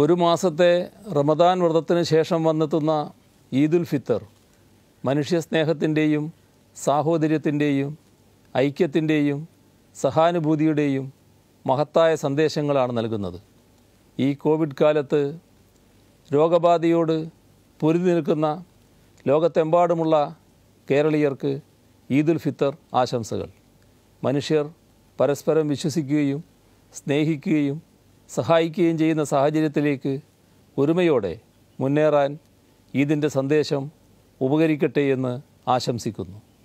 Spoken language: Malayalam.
ഒരു മാസത്തെ റമദാൻ വ്രതത്തിന് ശേഷം വന്നെത്തുന്ന ഈദുൽ ഫിത്തർ മനുഷ്യ സ്നേഹത്തിൻ്റെയും സാഹോദര്യത്തിൻ്റെയും ഐക്യത്തിൻ്റെയും സഹാനുഭൂതിയുടെയും മഹത്തായ സന്ദേശങ്ങളാണ് നൽകുന്നത് ഈ കോവിഡ് കാലത്ത് രോഗബാധയോട് പൊരുതി നിൽക്കുന്ന ലോകത്തെമ്പാടുമുള്ള കേരളീയർക്ക് ഈദുൽ ഫിത്തർ ആശംസകൾ മനുഷ്യർ പരസ്പരം വിശ്വസിക്കുകയും സ്നേഹിക്കുകയും സഹായിക്കുകയും ചെയ്യുന്ന സാഹചര്യത്തിലേക്ക് ഒരുമയോടെ മുന്നേറാൻ ഈദിൻ്റെ സന്ദേശം ഉപകരിക്കട്ടെ എന്ന് ആശംസിക്കുന്നു